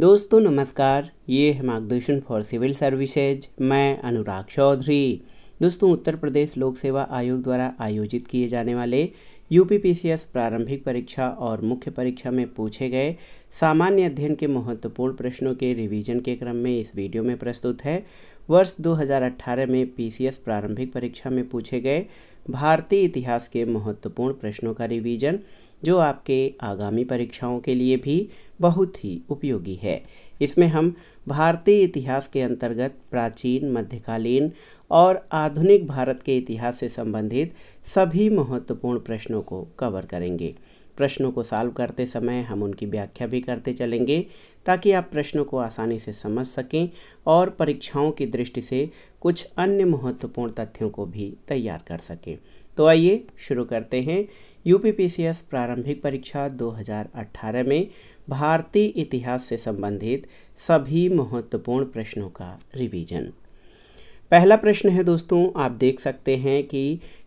दोस्तों नमस्कार ये है मार्गदर्शन फॉर सिविल सर्विसेज मैं अनुराग चौधरी दोस्तों उत्तर प्रदेश लोक सेवा आयोग द्वारा आयोजित किए जाने वाले यू प्रारंभिक परीक्षा और मुख्य परीक्षा में पूछे गए सामान्य अध्ययन के महत्वपूर्ण प्रश्नों के रिवीजन के क्रम में इस वीडियो में प्रस्तुत है वर्ष 2018 में पी प्रारंभिक परीक्षा में पूछे गए भारतीय इतिहास के महत्वपूर्ण प्रश्नों का रिवीजन जो आपके आगामी परीक्षाओं के लिए भी बहुत ही उपयोगी है इसमें हम भारतीय इतिहास के अंतर्गत प्राचीन मध्यकालीन और आधुनिक भारत के इतिहास से संबंधित सभी महत्वपूर्ण प्रश्नों को कवर करेंगे प्रश्नों को सॉल्व करते समय हम उनकी व्याख्या भी करते चलेंगे ताकि आप प्रश्नों को आसानी से समझ सकें और परीक्षाओं की दृष्टि से कुछ अन्य महत्वपूर्ण तथ्यों को भी तैयार कर सकें तो आइए शुरू करते हैं यूपीपीसीएस प्रारंभिक परीक्षा 2018 में भारतीय इतिहास से संबंधित सभी महत्वपूर्ण प्रश्नों का रिवीजन पहला प्रश्न है दोस्तों आप देख सकते हैं कि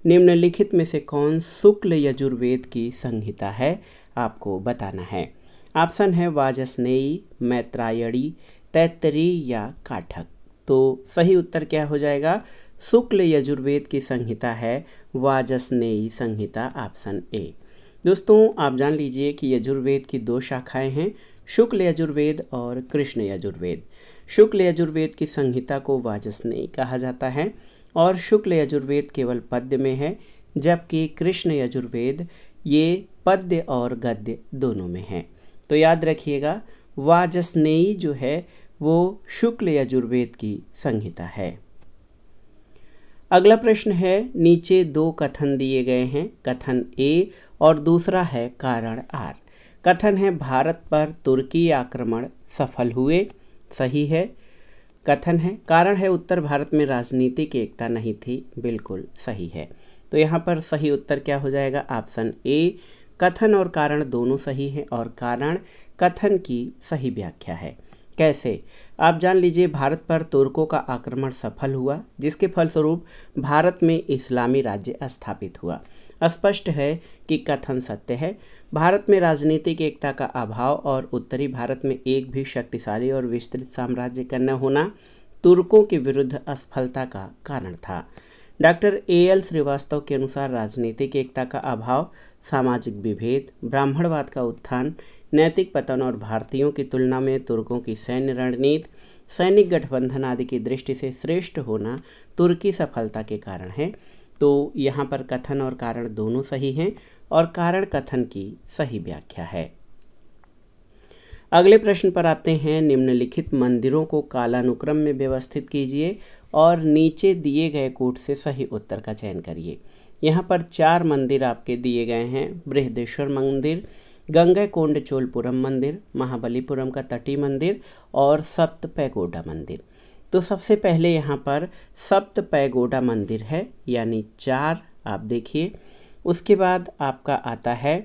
निम्नलिखित में से कौन शुक्ल यजुर्वेद की संहिता है आपको बताना है ऑप्शन है वाजस्नेयी मैत्रायणी तैतरी या काठक तो सही उत्तर क्या हो जाएगा शुक्ल यजुर्वेद की संहिता है वाजस्नेयी संहिता ऑप्शन ए दोस्तों आप जान लीजिए कि यजुर्वेद की दो शाखाएं हैं शुक्ल यजुर्वेद और कृष्ण यजुर्वेद शुक्ल यजुर्वेद की संहिता को वाजस्नेयी कहा जाता है और शुक्ल यजुर्वेद केवल पद्य में है जबकि कृष्ण यजुर्वेद ये पद्य और गद्य दोनों में है तो याद रखिएगा वाजस्नेयी जो है वो शुक्ल यजुर्वेद की संहिता है अगला प्रश्न है नीचे दो कथन दिए गए हैं कथन ए और दूसरा है कारण आर कथन है भारत पर तुर्की आक्रमण सफल हुए सही है कथन है कारण है उत्तर भारत में राजनीतिक एकता नहीं थी बिल्कुल सही है तो यहाँ पर सही उत्तर क्या हो जाएगा ऑप्शन ए कथन और कारण दोनों सही हैं और कारण कथन की सही व्याख्या है कैसे आप जान लीजिए भारत पर तुर्कों का आक्रमण सफल हुआ जिसके फलस्वरूप भारत में इस्लामी राज्य स्थापित हुआ स्पष्ट है कि कथन सत्य है भारत में राजनीतिक एकता का अभाव और उत्तरी भारत में एक भी शक्तिशाली और विस्तृत साम्राज्य का न होना तुर्कों के विरुद्ध असफलता का कारण था डॉक्टर ए एल श्रीवास्तव के अनुसार राजनीतिक एकता का अभाव सामाजिक विभेद ब्राह्मणवाद का उत्थान नैतिक पतन और भारतीयों की तुलना में तुर्कों की सैन्य रणनीति सैनिक गठबंधन आदि की दृष्टि से श्रेष्ठ होना तुर्की सफलता के कारण है तो यहाँ पर कथन और कारण दोनों सही हैं और कारण कथन की सही व्याख्या है अगले प्रश्न पर आते हैं निम्नलिखित मंदिरों को कालानुक्रम में व्यवस्थित कीजिए और नीचे दिए गए कोट से सही उत्तर का चयन करिए यहाँ पर चार मंदिर आपके दिए गए हैं बृहदेश्वर मंदिर गंगाकोंड चोलपुरम मंदिर महाबलीपुरम का तटी मंदिर और सप्त पैगोडा मंदिर तो सबसे पहले यहाँ पर सप्त पैगोडा मंदिर है यानी चार आप देखिए उसके बाद आपका आता है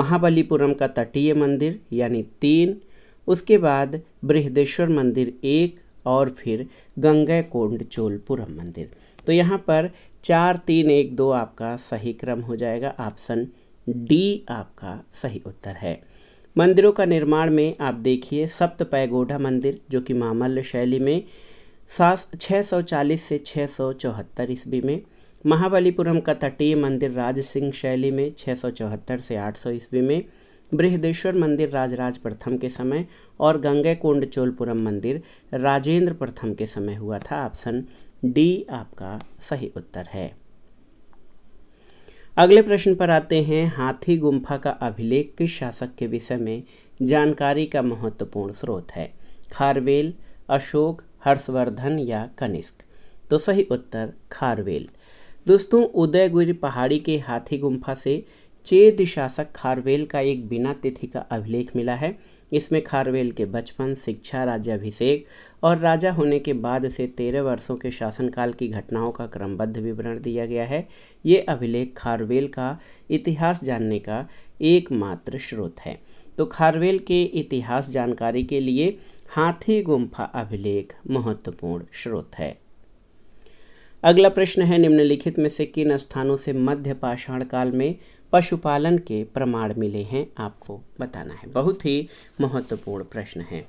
महाबलीपुरम का तटीय मंदिर यानी तीन उसके बाद बृहदेश्वर मंदिर एक और फिर गंगाकोंड चोलपुरम मंदिर तो यहाँ पर चार तीन एक दो आपका सही क्रम हो जाएगा ऑप्शन डी आपका सही उत्तर है मंदिरों का निर्माण में आप देखिए सप्त पैगोडा मंदिर जो कि मामल्य शैली में सात छः सौ चालीस से छः सौ चौहत्तर ईस्वी में महाबलीपुरम का तटीय मंदिर राज सिंह शैली में छः सौ चौहत्तर से आठ सौ ईस्वी में बृहदेश्वर मंदिर राजराज प्रथम के समय और गंगे चोलपुरम मंदिर राजेंद्र प्रथम के समय हुआ था ऑप्शन डी आपका सही उत्तर है अगले प्रश्न पर आते हैं हाथी गुम्फा का अभिलेख किस शासक के विषय में जानकारी का महत्वपूर्ण स्रोत है खारवेल अशोक हर्षवर्धन या कनिष्क तो सही उत्तर खारवेल दोस्तों उदयगिरी पहाड़ी के हाथी गुम्फा से चेद शासक खारवेल का एक बिना तिथि का अभिलेख मिला है इसमें खारवेल के बचपन शिक्षा राज्याभिषेक और राजा होने के बाद से तेरह वर्षों के शासनकाल की घटनाओं का क्रमबद्ध विवरण दिया गया है ये अभिलेख खारवेल का इतिहास जानने का एकमात्र स्रोत है तो खारवेल के इतिहास जानकारी के लिए हाथी गुम्फा अभिलेख महत्वपूर्ण स्रोत है अगला प्रश्न है निम्नलिखित में से किन स्थानों से मध्य पाषाण काल में पशुपालन के प्रमाण मिले हैं आपको बताना है बहुत ही महत्वपूर्ण प्रश्न है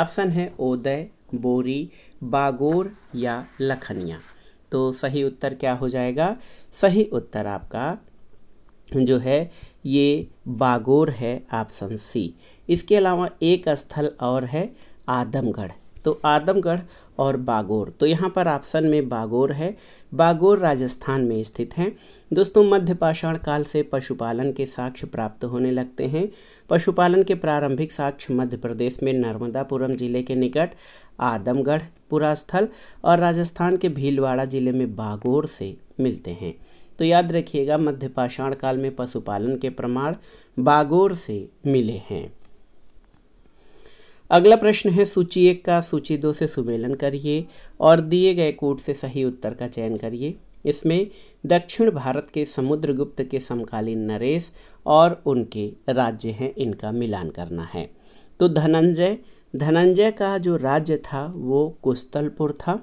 ऑप्शन है ओदय बोरी बागोर या लखनिया तो सही उत्तर क्या हो जाएगा सही उत्तर आपका जो है ये बागोर है ऑप्शन सी इसके अलावा एक स्थल और है आदमगढ़ तो आदमगढ़ और बागोर तो यहाँ पर ऑप्शन में बागोर है बागोर राजस्थान में स्थित हैं दोस्तों मध्य पाषाण काल से पशुपालन के साक्ष्य प्राप्त होने लगते हैं पशुपालन के प्रारंभिक साक्ष्य मध्य प्रदेश में नर्मदापुरम जिले के निकट आदमगढ़ पुरास्थल और राजस्थान के भीलवाड़ा जिले में बागोर से मिलते हैं तो याद रखिएगा मध्य पाषाण काल में पशुपालन के प्रमाण बागोर से मिले हैं अगला प्रश्न है सूची एक का सूची दो से सुमेलन करिए और दिए गए कोड से सही उत्तर का चयन करिए इसमें दक्षिण भारत के समुद्रगुप्त के समकालीन नरेश और उनके राज्य हैं इनका मिलान करना है तो धनंजय धनंजय का जो राज्य था वो कुस्तलपुर था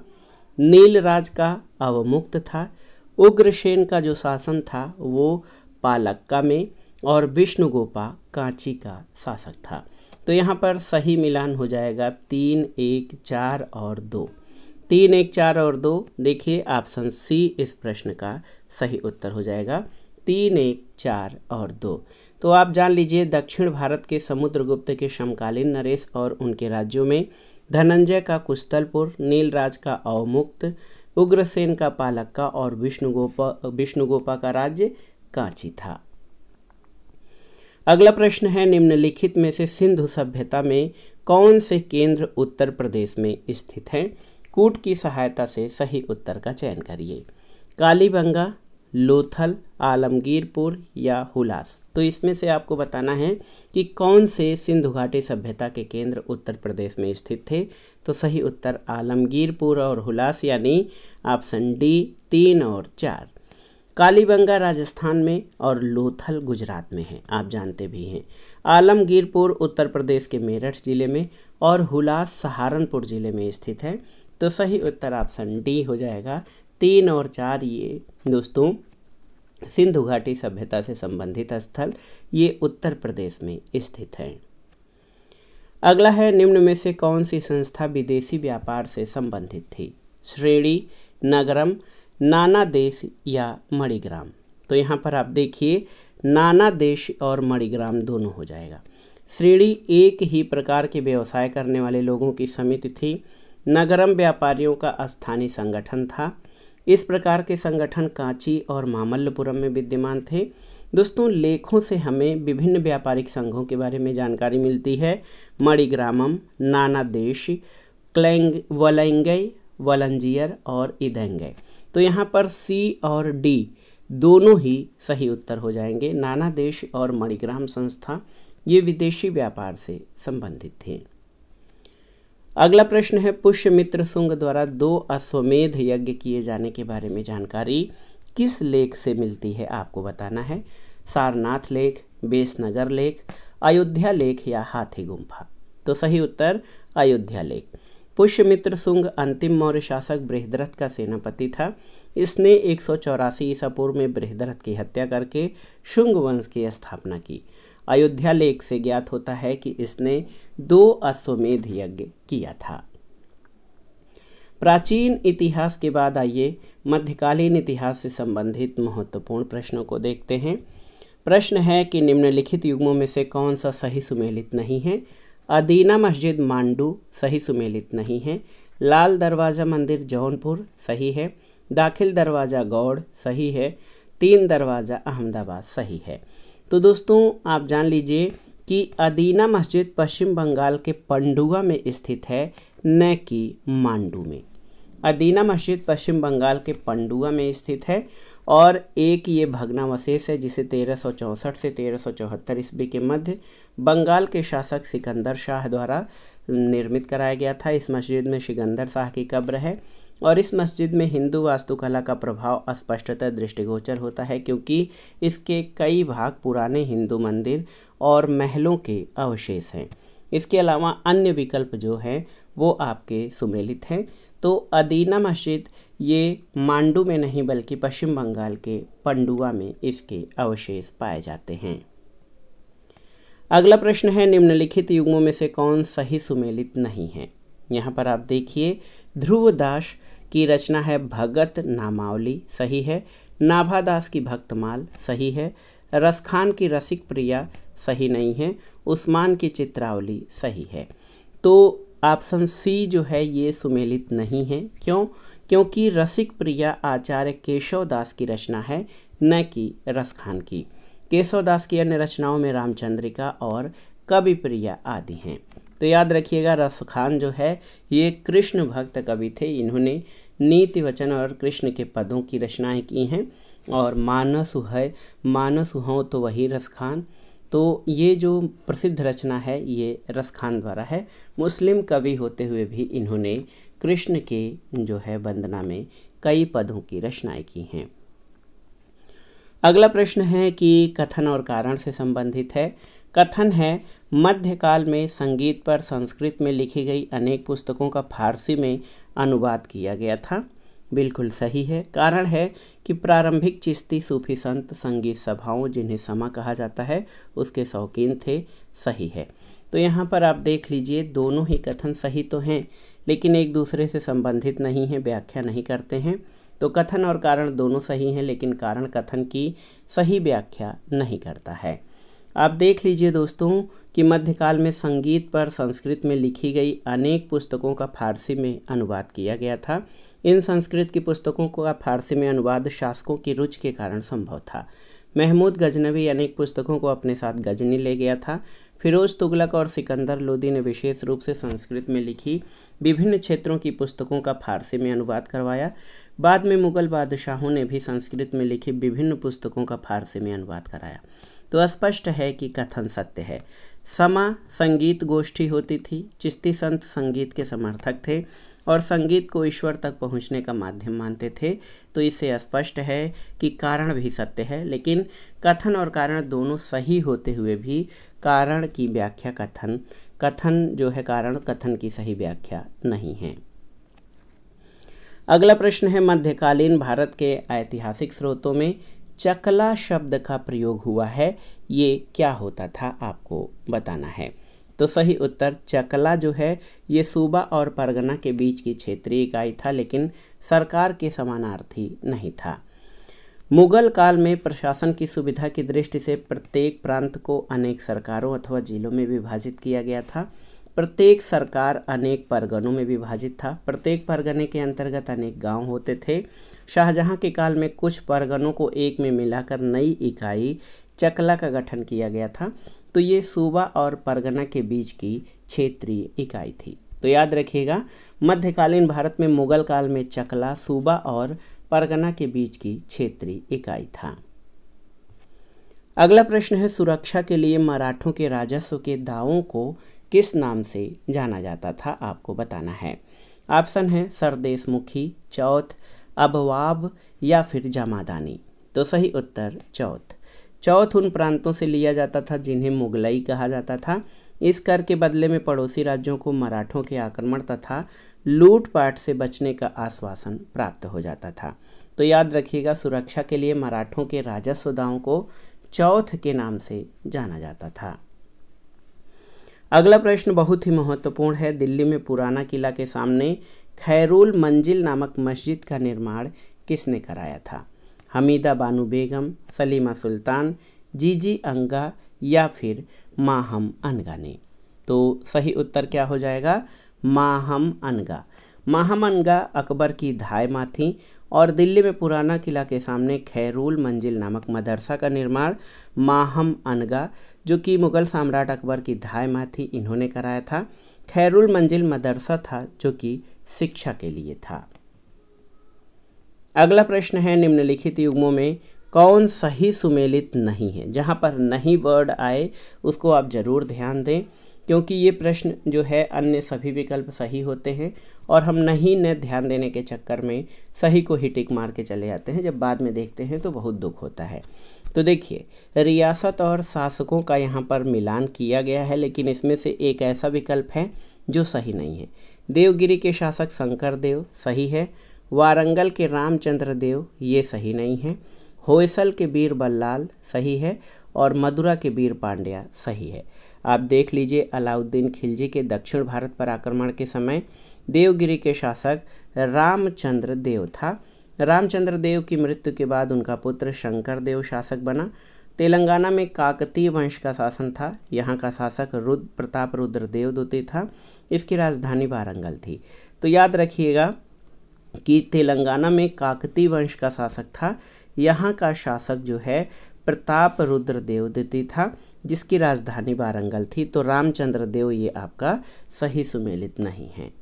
नीलराज का अवमुक्त था उग्रसेन का जो शासन था वो पालक्का में और विष्णुगोपा कांची का शासक था तो यहाँ पर सही मिलान हो जाएगा तीन एक चार और दो तीन एक चार और दो देखिए ऑप्शन सी इस प्रश्न का सही उत्तर हो जाएगा तीन एक चार और दो तो आप जान लीजिए दक्षिण भारत के समुद्रगुप्त के समकालीन नरेश और उनके राज्यों में धनंजय का कुस्तलपुर नीलराज का अवमुक्त उग्रसेन का पालक्का और विष्णुगोपा विष्णुगोपा का राज्य कांची था अगला प्रश्न है निम्नलिखित में से सिंधु सभ्यता में कौन से केंद्र उत्तर प्रदेश में स्थित हैं कूट की सहायता से सही उत्तर का चयन करिए कालीबंगा लोथल आलमगीरपुर या हुलास तो इसमें से आपको बताना है कि कौन से सिंधु घाटी सभ्यता के केंद्र उत्तर प्रदेश में स्थित थे तो सही उत्तर आलमगीरपुर और हुलास यानी ऑप्शन डी तीन और चार कालीबंगा राजस्थान में और लोथल गुजरात में है आप जानते भी हैं आलमगीरपुर उत्तर प्रदेश के मेरठ ज़िले में और हुलास सहारनपुर ज़िले में स्थित है तो सही उत्तर ऑप्शन डी हो जाएगा तीन और चार ये दोस्तों सिंधु घाटी सभ्यता से संबंधित स्थल ये उत्तर प्रदेश में स्थित है अगला है निम्न में से कौन सी संस्था विदेशी व्यापार से संबंधित थी श्रेणी नगरम नाना देश या मणिग्राम तो यहाँ पर आप देखिए नाना देश और मणिग्राम दोनों हो जाएगा श्रेणी एक ही प्रकार के व्यवसाय करने वाले लोगों की समिति थी नगरम व्यापारियों का स्थानीय संगठन था इस प्रकार के संगठन कांची और मामल्लपुरम में विद्यमान थे दोस्तों लेखों से हमें विभिन्न व्यापारिक संघों के बारे में जानकारी मिलती है मणिग्रामम नाना देश क्लैंग वलैंगय वलंजियर और इदेंगय तो यहाँ पर सी और डी दोनों ही सही उत्तर हो जाएंगे नाना देश और मणिग्राम संस्था ये विदेशी व्यापार से संबंधित थे अगला प्रश्न है पुष्य मित्र सुंग द्वारा दो अश्वमेध यज्ञ किए जाने के बारे में जानकारी किस लेख से मिलती है आपको बताना है सारनाथ लेख बेसनगर लेख अयोध्या लेख या हाथी गुम्फा तो सही उत्तर अयोध्या लेख पुष्यमित्र सुंग अंतिम मौर्य शासक बृहद्रथ का सेनापति था इसने एक सौ चौरासी ईसा पूर्व में बृहद्रथ की हत्या करके शुंग वंश की स्थापना की अयोध्या लेख से ज्ञात होता है कि इसने दो अश्वमेध यज्ञ किया था प्राचीन इतिहास के बाद आइए मध्यकालीन इतिहास से संबंधित महत्वपूर्ण प्रश्नों को देखते हैं प्रश्न है कि निम्नलिखित युग्मों में से कौन सा सही सुमेलित नहीं है अदीना मस्जिद मांडू सही सुमेलित नहीं है लाल दरवाज़ा मंदिर जौनपुर सही है दाखिल दरवाज़ा गौड़ सही है तीन दरवाज़ा अहमदाबाद सही है तो दोस्तों आप जान लीजिए कि अदीना मस्जिद पश्चिम बंगाल के पंडुआ में स्थित है न कि मांडू में अदीना मस्जिद पश्चिम बंगाल के पंडुआ में स्थित है और एक ये भगनावशेष है जिसे तेरह से तेरह ईस्वी के मध्य बंगाल के शासक सिकंदर शाह द्वारा निर्मित कराया गया था इस मस्जिद में सिकंदर शाह की कब्र है और इस मस्जिद में हिंदू वास्तुकला का प्रभाव अस्पष्टतः दृष्टिगोचर होता है क्योंकि इसके कई भाग पुराने हिंदू मंदिर और महलों के अवशेष हैं इसके अलावा अन्य विकल्प जो हैं वो आपके सुमेलित हैं तो अदीना मस्जिद ये मांडू में नहीं बल्कि पश्चिम बंगाल के पंडुआ में इसके अवशेष पाए जाते हैं अगला प्रश्न है निम्नलिखित युग्मों में से कौन सही सुमेलित नहीं है यहाँ पर आप देखिए ध्रुवदास की रचना है भगत नामावली सही है नाभादास की भक्तमाल सही है रसखान की रसिक प्रिया सही नहीं है उस्मान की चित्रावली सही है तो ऑप्शन सी जो है ये सुमेलित नहीं है क्यों क्योंकि रसिक प्रिया आचार्य केशव दास की रचना है न कि रसखान की केशवदास की अन्य रचनाओं में रामचंद्रिका और कवि प्रिया आदि हैं तो याद रखिएगा रसखान जो है ये कृष्ण भक्त कवि थे इन्होंने नीति वचन और कृष्ण के पदों की रचनाएं की हैं और मानस है मानस हों तो वही रसखान तो ये जो प्रसिद्ध रचना है ये रसखान द्वारा है मुस्लिम कवि होते हुए भी इन्होंने कृष्ण के जो है वंदना में कई पदों की रचनाएं की हैं अगला प्रश्न है कि कथन और कारण से संबंधित है कथन है मध्यकाल में संगीत पर संस्कृत में लिखी गई अनेक पुस्तकों का फारसी में अनुवाद किया गया था बिल्कुल सही है कारण है कि प्रारंभिक चिश्ती सूफी संत संगीत सभाओं जिन्हें समा कहा जाता है उसके शौकीन थे सही है तो यहाँ पर आप देख लीजिए दोनों ही कथन सही तो हैं लेकिन एक दूसरे से संबंधित नहीं हैं व्याख्या नहीं करते हैं तो कथन और कारण दोनों सही हैं लेकिन कारण कथन की सही व्याख्या नहीं करता है आप देख लीजिए दोस्तों कि मध्यकाल में संगीत पर संस्कृत में लिखी गई अनेक पुस्तकों का फारसी में अनुवाद किया गया था इन संस्कृत की पुस्तकों का फारसी में अनुवाद शासकों की रुचि के कारण संभव था महमूद गजनवी अनेक पुस्तकों को अपने साथ गजनी ले गया था फिरोज तुगलक और सिकंदर लोदी ने विशेष रूप से संस्कृत में लिखी विभिन्न क्षेत्रों की पुस्तकों का फारसी में अनुवाद करवाया बाद में मुग़ल बादशाहों ने भी संस्कृत में लिखी विभिन्न पुस्तकों का फारसी में अनुवाद कराया तो स्पष्ट है कि कथन सत्य है समा संगीत गोष्ठी होती थी चिश्ती संत संगीत के समर्थक थे और संगीत को ईश्वर तक पहुंचने का माध्यम मानते थे तो इससे स्पष्ट है कि कारण भी सत्य है लेकिन कथन और कारण दोनों सही होते हुए भी कारण की व्याख्या कथन कथन जो है कारण कथन की सही व्याख्या नहीं है अगला प्रश्न है मध्यकालीन भारत के ऐतिहासिक स्रोतों में चकला शब्द का प्रयोग हुआ है ये क्या होता था आपको बताना है तो सही उत्तर चकला जो है ये सूबा और परगना के बीच की क्षेत्रीय इकाई था लेकिन सरकार के समानार्थी नहीं था मुगल काल में प्रशासन की सुविधा की दृष्टि से प्रत्येक प्रांत को अनेक सरकारों अथवा जिलों में विभाजित किया गया था प्रत्येक सरकार अनेक परगनों में विभाजित था प्रत्येक परगने के अंतर्गत अनेक गांव होते थे शाहजहां के काल में कुछ परगनों को एक में मिलाकर नई इकाई चकला का गठन किया गया था तो ये सूबा और परगना के बीच की क्षेत्रीय इकाई थी तो याद रखिएगा मध्यकालीन भारत में मुगल काल में चकला सूबा और परगना के बीच की क्षेत्रीय इकाई था अगला प्रश्न है सुरक्षा के लिए मराठों के राजस्व के दावों को किस नाम से जाना जाता था आपको बताना है ऑप्शन है सरदेशमुखी चौथ अबवाब या फिर जमादानी तो सही उत्तर चौथ चौथ उन प्रांतों से लिया जाता था जिन्हें मुगलई कहा जाता था इस कर के बदले में पड़ोसी राज्यों को मराठों के आक्रमण तथा लूटपाट से बचने का आश्वासन प्राप्त हो जाता था तो याद रखिएगा सुरक्षा के लिए मराठों के राजस्व दावों को चौथ के नाम से जाना जाता था अगला प्रश्न बहुत ही महत्वपूर्ण है दिल्ली में पुराना किला के सामने खैरुल मंजिल नामक मस्जिद का निर्माण किसने कराया था हमीदा बानू बेगम सलीमा सुल्तान जीजी अंगा या फिर माहम अनगा ने तो सही उत्तर क्या हो जाएगा माहम अनगा माहम अनगा अकबर की धाय माँ थी और दिल्ली में पुराना किला के सामने खैरूल मंजिल नामक मदरसा का निर्माण माहम अनगा जो कि मुग़ल सम्राट अकबर की धाय माँ थी इन्होंने कराया था खैरुल मंजिल मदरसा था जो कि शिक्षा के लिए था अगला प्रश्न है निम्नलिखित युग्मों में कौन सही सुमेलित नहीं है जहाँ पर नहीं वर्ड आए उसको आप ज़रूर ध्यान दें क्योंकि ये प्रश्न जो है अन्य सभी विकल्प सही होते हैं और हम नहीं न ध्यान देने के चक्कर में सही को ही टिक मार के चले जाते हैं जब बाद में देखते हैं तो बहुत दुख होता है तो देखिए रियासत और शासकों का यहाँ पर मिलान किया गया है लेकिन इसमें से एक ऐसा विकल्प है जो सही नहीं है देवगिरी के शासक शंकर देव सही है वारंगल के रामचंद्र देव ये सही नहीं है होयसल के वीर बल्लाल सही है और मदुरा के वीर पांड्या सही है आप देख लीजिए अलाउद्दीन खिलजी के दक्षिण भारत पर आक्रमण के समय देवगिरी के शासक रामचंद्र देव था रामचंद्र देव की मृत्यु के बाद उनका पुत्र शंकर देव शासक बना तेलंगाना में काकतीय वंश का शासन था यहाँ का शासक रुद्र प्रताप रुद्र द्वितीय था इसकी राजधानी वारंगल थी तो याद रखिएगा कि तेलंगाना में काकतीय वंश का शासक था यहाँ का शासक जो है प्रताप रुद्र देवदूती था जिसकी राजधानी वारंगल थी तो रामचंद्र देव ये आपका सही सुमेलित नहीं है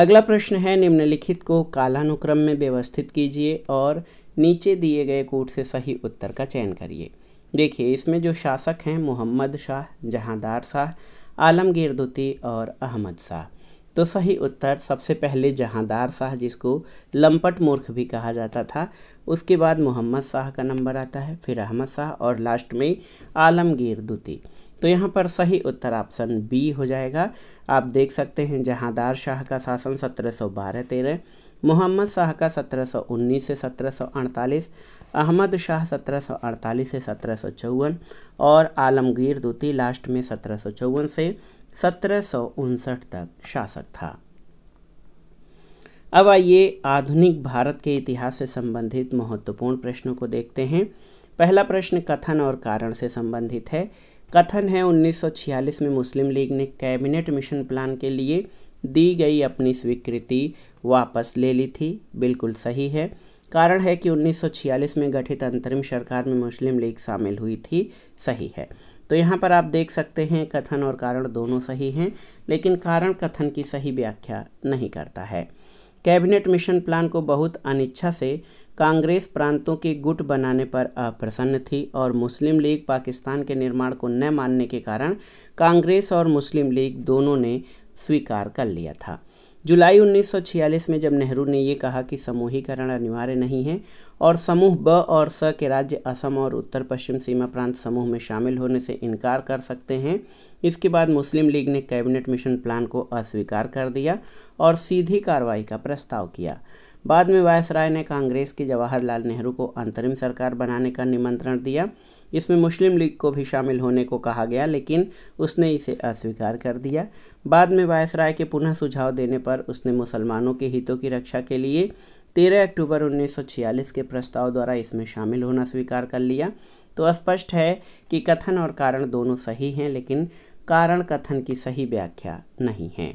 अगला प्रश्न है निम्नलिखित को कालानुक्रम में व्यवस्थित कीजिए और नीचे दिए गए कोट से सही उत्तर का चयन करिए देखिए इसमें जो शासक हैं मोहम्मद शाह जहांदार शाह आलमगीर दुती और अहमद शाह तो सही उत्तर सबसे पहले जहांदार शाह जिसको लंपट मूर्ख भी कहा जाता था उसके बाद मोहम्मद शाह का नंबर आता है फिर अहमद शाह और लास्ट में आलमगीर दुती तो यहाँ पर सही उत्तर ऑप्शन बी हो जाएगा आप देख सकते हैं जहादार शाह का शासन 1712 तेरह मोहम्मद शाह का 1719 से 1748 अहमद शाह 1748 से सत्रह और आलमगीर द्वितीय लास्ट में सत्रह से सत्रह तक शासक था अब आइए आधुनिक भारत के इतिहास से संबंधित महत्वपूर्ण प्रश्नों को देखते हैं पहला प्रश्न कथन और कारण से संबंधित है कथन है 1946 में मुस्लिम लीग ने कैबिनेट मिशन प्लान के लिए दी गई अपनी स्वीकृति वापस ले ली थी बिल्कुल सही है कारण है कि 1946 में गठित अंतरिम सरकार में मुस्लिम लीग शामिल हुई थी सही है तो यहाँ पर आप देख सकते हैं कथन और कारण दोनों सही हैं लेकिन कारण कथन की सही व्याख्या नहीं करता है कैबिनेट मिशन प्लान को बहुत अनिच्छा से कांग्रेस प्रांतों के गुट बनाने पर अप्रसन्न थी और मुस्लिम लीग पाकिस्तान के निर्माण को न मानने के कारण कांग्रेस और मुस्लिम लीग दोनों ने स्वीकार कर लिया था जुलाई 1946 में जब नेहरू ने ये कहा कि समूहीकरण अनिवार्य नहीं है और समूह ब और स के राज्य असम और उत्तर पश्चिम सीमा प्रांत समूह में शामिल होने से इनकार कर सकते हैं इसके बाद मुस्लिम लीग ने कैबिनेट मिशन प्लान को अस्वीकार कर दिया और सीधी कार्रवाई का प्रस्ताव किया बाद में वायसराय ने कांग्रेस की जवाहरलाल नेहरू को अंतरिम सरकार बनाने का निमंत्रण दिया इसमें मुस्लिम लीग को भी शामिल होने को कहा गया लेकिन उसने इसे अस्वीकार कर दिया बाद में वायसराय के पुनः सुझाव देने पर उसने मुसलमानों के हितों की रक्षा के लिए 13 अक्टूबर 1946 के प्रस्ताव द्वारा इसमें शामिल होना स्वीकार कर लिया तो स्पष्ट है कि कथन और कारण दोनों सही हैं लेकिन कारण कथन की सही व्याख्या नहीं है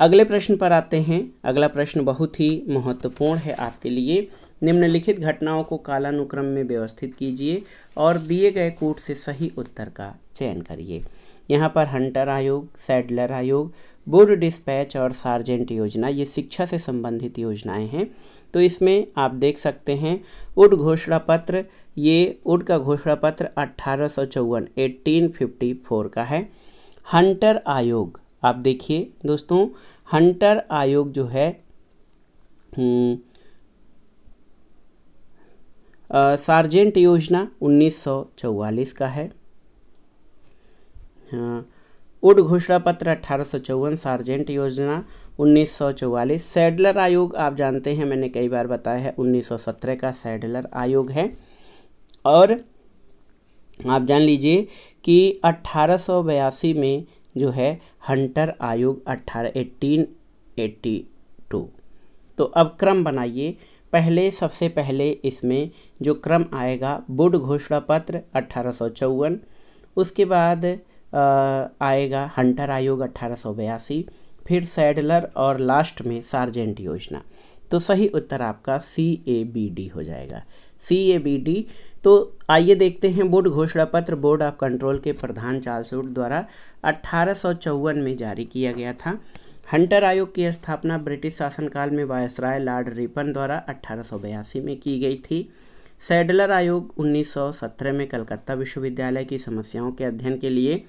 अगले प्रश्न पर आते हैं अगला प्रश्न बहुत ही महत्वपूर्ण है आपके लिए निम्नलिखित घटनाओं को कालानुक्रम में व्यवस्थित कीजिए और दिए गए कोट से सही उत्तर का चयन करिए यहाँ पर हंटर आयोग सैडलर आयोग बुड डिस्पैच और सार्जेंट योजना ये शिक्षा से संबंधित योजनाएं हैं तो इसमें आप देख सकते हैं उड घोषणा पत्र ये उड का घोषणा पत्र अट्ठारह सौ चौवन फिफ्टी फोर का है हंटर आयोग आप देखिए दोस्तों हंटर आयोग जो है हम्म, सार्जेंट योजना 1944 का है उड घोषणा पत्र अठारह सार्जेंट योजना 1944 सैडलर आयोग आप जानते हैं मैंने कई बार बताया है 1917 का सैडलर आयोग है और आप जान लीजिए कि अट्ठारह में जो है हंटर आयोग अट्ठारह एट्टीन एट्टी टू तो अब क्रम बनाइए पहले सबसे पहले इसमें जो क्रम आएगा बुड घोषणा पत्र अट्ठारह उसके बाद आएगा हंटर आयोग अट्ठारह फिर सैडलर और लास्ट में सार्जेंट योजना तो सही उत्तर आपका सी ए बी डी हो जाएगा सी ए बी डी तो आइए देखते हैं बोर्ड घोषणा पत्र बोर्ड ऑफ कंट्रोल के प्रधान चार्ल्स वुड द्वारा अट्ठारह में जारी किया गया था हंटर आयोग की स्थापना ब्रिटिश शासनकाल में वायसराय लॉर्ड रिपन द्वारा अट्ठारह में की गई थी सैडलर आयोग 1917 में कलकत्ता विश्वविद्यालय की समस्याओं के अध्ययन के लिए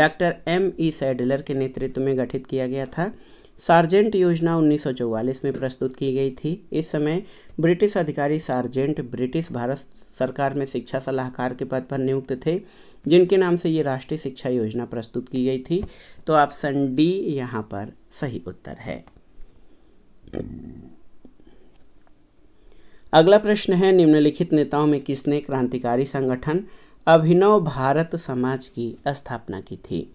डॉक्टर एम ई सैडलर के नेतृत्व में गठित किया गया था सार्जेंट योजना 1944 में प्रस्तुत की गई थी इस समय ब्रिटिश अधिकारी सार्जेंट ब्रिटिश भारत सरकार में शिक्षा सलाहकार के पद पर नियुक्त थे जिनके नाम से ये राष्ट्रीय शिक्षा योजना प्रस्तुत की गई थी तो ऑप्शन डी यहाँ पर सही उत्तर है अगला प्रश्न है निम्नलिखित नेताओं में किसने क्रांतिकारी संगठन अभिनव भारत समाज की स्थापना की थी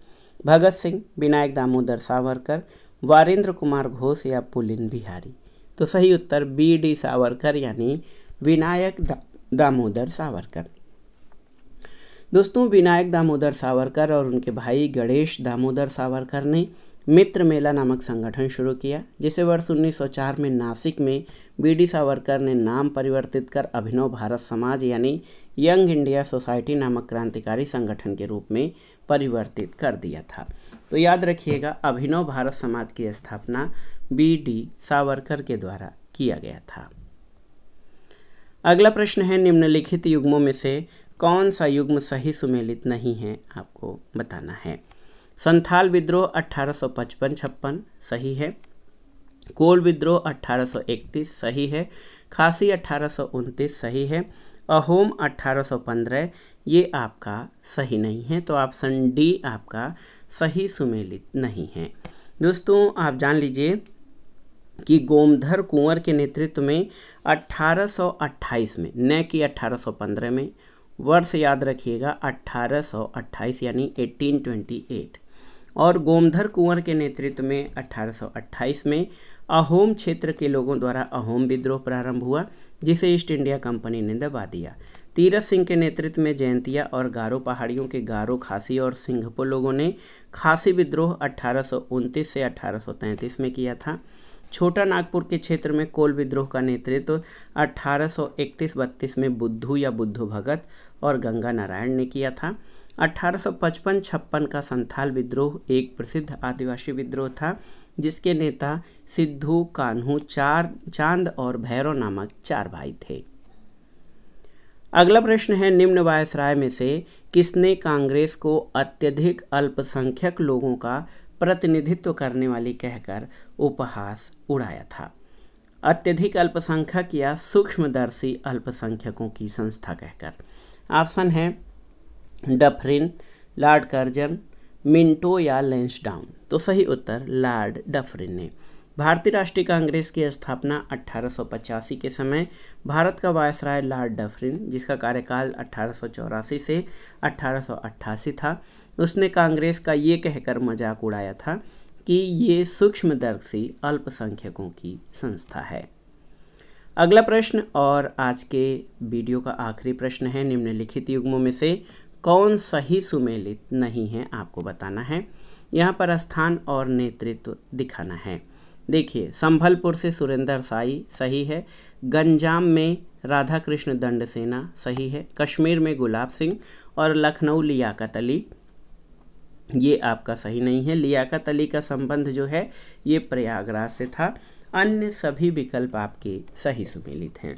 भगत सिंह विनायक दामोदर सावरकर वारेंद्र कुमार घोष या पुलिन बिहारी तो सही उत्तर बी डी सावरकर यानी विनायक दा, दामोदर सावरकर दोस्तों विनायक दामोदर सावरकर और उनके भाई गणेश दामोदर सावरकर ने मित्र मेला नामक संगठन शुरू किया जिसे वर्ष 1904 में नासिक में बी डी सावरकर ने नाम परिवर्तित कर अभिनव भारत समाज यानी यंग इंडिया सोसाइटी नामक क्रांतिकारी संगठन के रूप में परिवर्तित कर दिया था तो याद रखिएगा अभिनव भारत समाज की स्थापना बी डी सावरकर के द्वारा किया गया था अगला प्रश्न है निम्नलिखित युग्मों में से कौन सा युग्म सही सुमेलित नहीं है आपको बताना है संथाल विद्रोह अट्ठारह सौ पचपन छप्पन सही है कोल विद्रोह 1831 सही है खासी 1829 सही है अहोम 1815 ये आपका सही नहीं है तो ऑप्शन डी आपका सही सुमेलित नहीं है दोस्तों आप जान लीजिए कि गोमधर कुंवर के नेतृत्व में 1828 में न कि 1815 में वर्ष याद रखिएगा 1828 यानी 1828 और गोमधर कुंवर के नेतृत्व में 1828 में अहोम क्षेत्र के लोगों द्वारा अहोम विद्रोह प्रारंभ हुआ जिसे ईस्ट इंडिया कंपनी ने दबा दिया तीरथ सिंह के नेतृत्व में जयंतिया और गारो पहाड़ियों के गारो खासी और सिंहपुर लोगों ने खासी विद्रोह अठारह से अठारह में किया था छोटा नागपुर के क्षेत्र में कोल विद्रोह का नेतृत्व अठारह सौ में बुद्धू या बुद्धू भगत और गंगा नारायण ने किया था 1855-56 का संथाल विद्रोह एक प्रसिद्ध आदिवासी विद्रोह था जिसके नेता सिद्धू कान्हू चार चांद और भैरव नामक चार भाई थे अगला प्रश्न है निम्न वायसराय में से किसने कांग्रेस को अत्यधिक अल्पसंख्यक लोगों का प्रतिनिधित्व करने वाली कहकर उपहास उड़ाया था अत्यधिक अल्पसंख्यक या सूक्ष्मदर्शी अल्पसंख्यकों की संस्था कहकर ऑप्शन है डफरिन लॉर्ड कर्जन मिंटो या लेंस डाउन तो सही उत्तर लॉर्ड डफरिन ने भारतीय राष्ट्रीय कांग्रेस की स्थापना अठारह के समय भारत का वायसराय लॉर्ड डफरिन जिसका कार्यकाल अठारह से अठारह था उसने कांग्रेस का ये कहकर मजाक उड़ाया था कि ये सूक्ष्मदर्शी अल्पसंख्यकों की संस्था है अगला प्रश्न और आज के वीडियो का आखिरी प्रश्न है निम्नलिखित युग्मों में से कौन सही सुमेलित नहीं है आपको बताना है यहाँ पर स्थान और नेतृत्व दिखाना है देखिए संभलपुर से सुरेंद्र साई सही है गंजाम में राधा कृष्ण दंड सेना सही है कश्मीर में गुलाब सिंह और लखनऊ लियाकत अली ये आपका सही नहीं है लियाकत अली का संबंध जो है ये प्रयागराज से था अन्य सभी विकल्प आपके सही सुमेलित हैं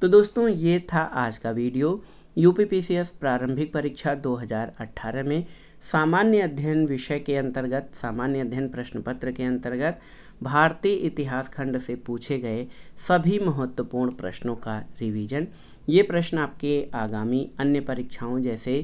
तो दोस्तों ये था आज का वीडियो यूपीपीसीएस प्रारंभिक परीक्षा 2018 में सामान्य अध्ययन विषय के अंतर्गत सामान्य अध्ययन प्रश्न पत्र के अंतर्गत भारतीय इतिहास खंड से पूछे गए सभी महत्वपूर्ण प्रश्नों का रिवीजन ये प्रश्न आपके आगामी अन्य परीक्षाओं जैसे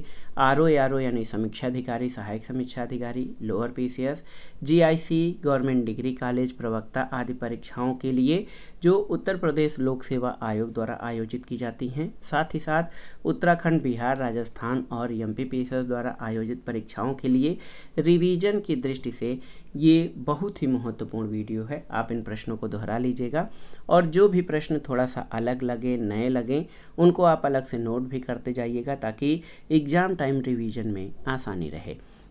आर ओ आर ओ यानी समीक्षा अधिकारी सहायक समीक्षा अधिकारी lower PCS GIC government degree college प्रवक्ता आदि परीक्षाओं के लिए जो उत्तर प्रदेश लोक सेवा आयोग द्वारा आयोजित की जाती हैं साथ ही साथ उत्तराखंड बिहार राजस्थान और एम पी द्वारा आयोजित परीक्षाओं के लिए रिवीजन की दृष्टि से ये बहुत ही महत्वपूर्ण वीडियो है आप इन प्रश्नों को दोहरा लीजिएगा और जो भी प्रश्न थोड़ा सा अलग लगे नए लगें उनको आप अलग से नोट भी करते जाइएगा ताकि एग्ज़ाम टाइम रिवीजन में आसानी रहे